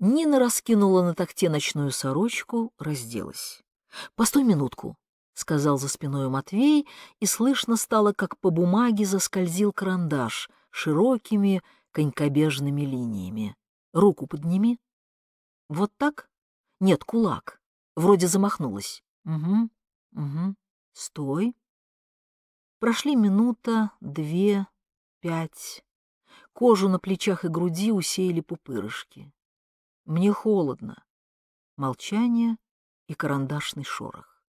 Нина раскинула на такте ночную сорочку, разделась. «Постой минутку», — сказал за спиной Матвей, и слышно стало, как по бумаге заскользил карандаш широкими конькобежными линиями. «Руку подними». «Вот так?» «Нет, кулак». Вроде замахнулась. «Угу, угу, стой». Прошли минута, две, пять. Кожу на плечах и груди усеяли пупырышки. Мне холодно. Молчание и карандашный шорох.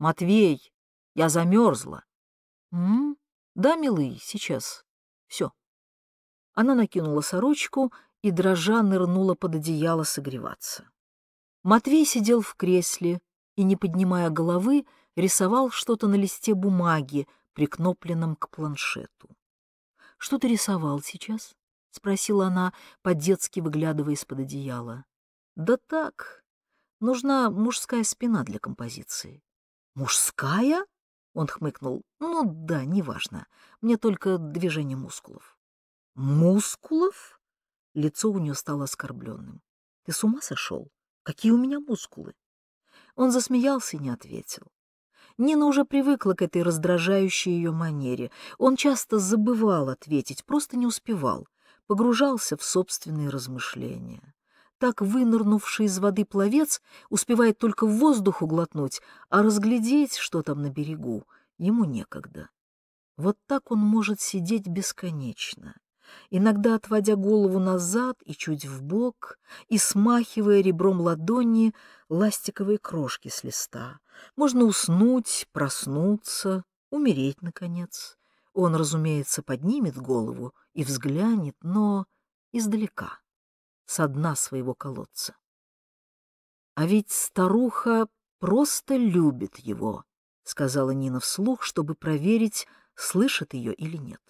Матвей, я замерзла. М? Да, милый, сейчас. Все. Она накинула сорочку и, дрожа, нырнула под одеяло согреваться. Матвей сидел в кресле и, не поднимая головы, рисовал что-то на листе бумаги, прикнопленном к планшету. Что ты рисовал сейчас? — спросила она, по-детски выглядывая из-под одеяла. «Да так. Нужна мужская спина для композиции». «Мужская?» — он хмыкнул. «Ну да, неважно. Мне только движение мускулов». «Мускулов?» Лицо у нее стало оскорбленным. «Ты с ума сошел? Какие у меня мускулы?» Он засмеялся и не ответил. Нина уже привыкла к этой раздражающей ее манере. Он часто забывал ответить, просто не успевал погружался в собственные размышления. Так вынырнувший из воды пловец успевает только воздух углотнуть, а разглядеть, что там на берегу, ему некогда. Вот так он может сидеть бесконечно, иногда отводя голову назад и чуть вбок, и смахивая ребром ладони ластиковые крошки с листа. Можно уснуть, проснуться, умереть, наконец. Он, разумеется, поднимет голову и взглянет, но издалека, со дна своего колодца. А ведь старуха просто любит его, сказала Нина вслух, чтобы проверить, слышит ее или нет.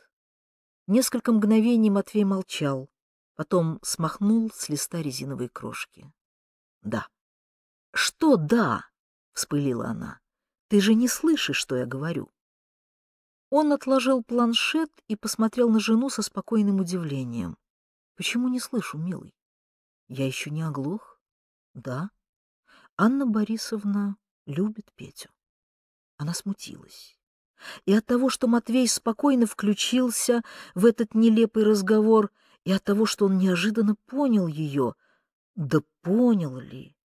Несколько мгновений Матвей молчал, потом смахнул с листа резиновые крошки. «Да». «Что «да»?» — вспылила она. «Ты же не слышишь, что я говорю. Он отложил планшет и посмотрел на жену со спокойным удивлением. «Почему не слышу, милый? Я еще не оглох?» «Да. Анна Борисовна любит Петю». Она смутилась. И от того, что Матвей спокойно включился в этот нелепый разговор, и от того, что он неожиданно понял ее, да понял ли?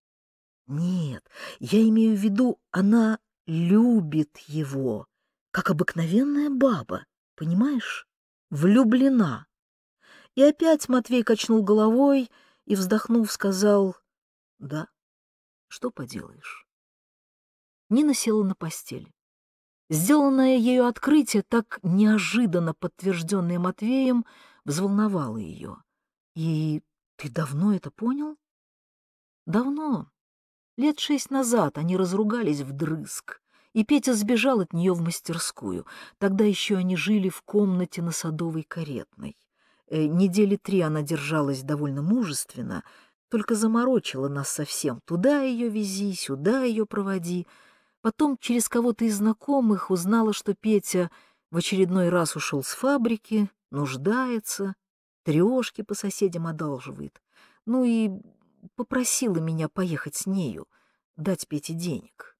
Нет, я имею в виду, она любит его как обыкновенная баба, понимаешь? Влюблена. И опять Матвей качнул головой и, вздохнув, сказал, «Да, что поделаешь». Нина села на постели. Сделанное ею открытие, так неожиданно подтвержденное Матвеем, взволновало ее. «И ты давно это понял?» «Давно. Лет шесть назад они разругались вдрызг и Петя сбежал от нее в мастерскую. Тогда еще они жили в комнате на Садовой каретной. Э, недели три она держалась довольно мужественно, только заморочила нас совсем. Туда ее вези, сюда ее проводи. Потом через кого-то из знакомых узнала, что Петя в очередной раз ушел с фабрики, нуждается, трешки по соседям одалживает. Ну и попросила меня поехать с нею, дать Пете денег.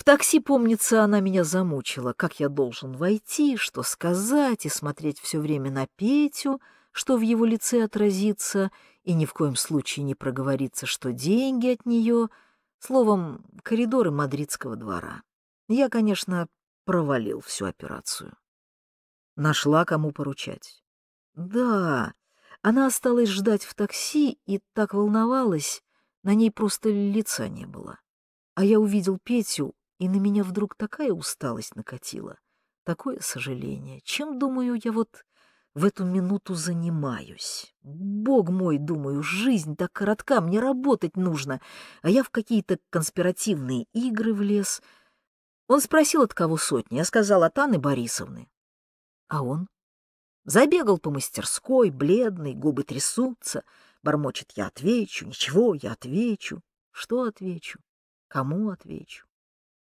В такси, помнится, она меня замучила, как я должен войти, что сказать и смотреть все время на Петю, что в его лице отразится, и ни в коем случае не проговорится, что деньги от нее, словом, коридоры мадридского двора. Я, конечно, провалил всю операцию. Нашла, кому поручать. Да, она осталась ждать в такси и так волновалась, на ней просто лица не было. А я увидел Петю, и на меня вдруг такая усталость накатила, такое сожаление. Чем, думаю, я вот в эту минуту занимаюсь? Бог мой, думаю, жизнь так коротка, мне работать нужно, а я в какие-то конспиративные игры влез. Он спросил, от кого сотни, я сказала от Анны Борисовны. А он? Забегал по мастерской, бледный, губы трясутся. Бормочет, я отвечу, ничего, я отвечу. Что отвечу? Кому отвечу?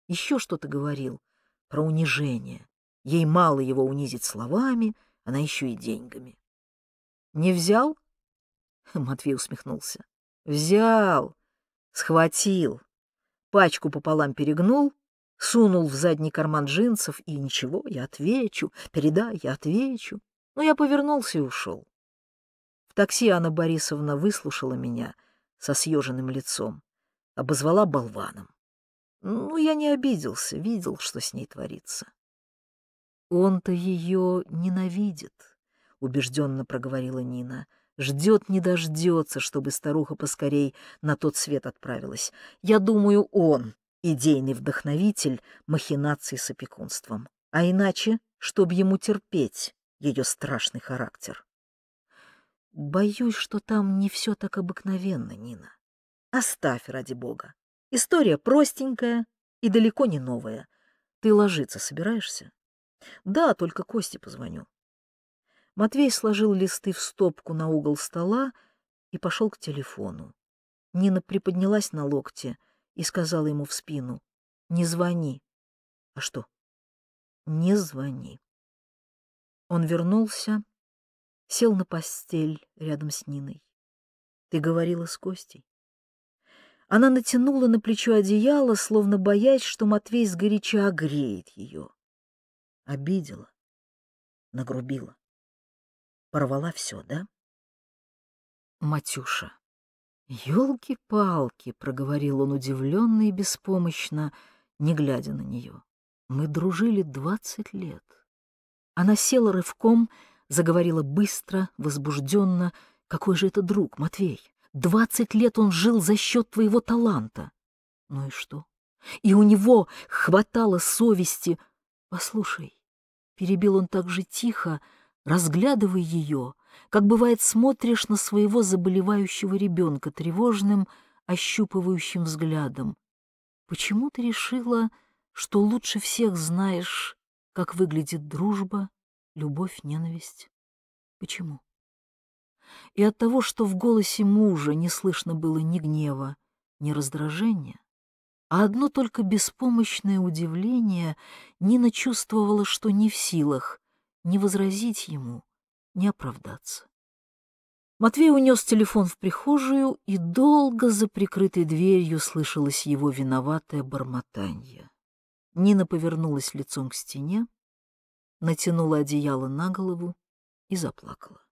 Еще что-то говорил про унижение. Ей мало его унизить словами, она еще и деньгами. «Не взял?» — Матвей усмехнулся. «Взял, схватил, пачку пополам перегнул, сунул в задний карман джинсов, и ничего, я отвечу, передай, я отвечу. Но ну, я повернулся и ушел. В такси Анна Борисовна выслушала меня со съеженным лицом, обозвала болваном. Ну, я не обиделся, видел, что с ней творится. Он-то ее ненавидит, убежденно проговорила Нина. Ждет не дождется, чтобы старуха поскорей на тот свет отправилась. Я думаю, он — идейный вдохновитель махинаций с опекунством. А иначе, чтоб ему терпеть ее страшный характер. Боюсь, что там не все так обыкновенно, Нина. Оставь, ради бога. История простенькая и далеко не новая. Ты ложиться собираешься? Да, только Косте позвоню. Матвей сложил листы в стопку на угол стола и пошел к телефону. Нина приподнялась на локте и сказала ему в спину, «Не звони». «А что?» «Не звони». Он вернулся, сел на постель рядом с Ниной. «Ты говорила с Костей?» Она натянула на плечо одеяло, словно боясь, что Матвей сгоряча огреет ее. Обидела, нагрубила. Порвала все, да? Матюша. «Елки-палки!» — проговорил он удивленно и беспомощно, не глядя на нее. «Мы дружили двадцать лет». Она села рывком, заговорила быстро, возбужденно. «Какой же это друг, Матвей? Двадцать лет он жил за счет твоего таланта. Ну и что? И у него хватало совести. Послушай, перебил он так же тихо, разглядывая ее, как бывает смотришь на своего заболевающего ребенка тревожным, ощупывающим взглядом. Почему ты решила, что лучше всех знаешь, как выглядит дружба, любовь, ненависть? Почему? и от того, что в голосе мужа не слышно было ни гнева, ни раздражения, а одно только беспомощное удивление, Нина чувствовала, что не в силах ни возразить ему, ни оправдаться. Матвей унес телефон в прихожую, и долго за прикрытой дверью слышалось его виноватое бормотание. Нина повернулась лицом к стене, натянула одеяло на голову и заплакала.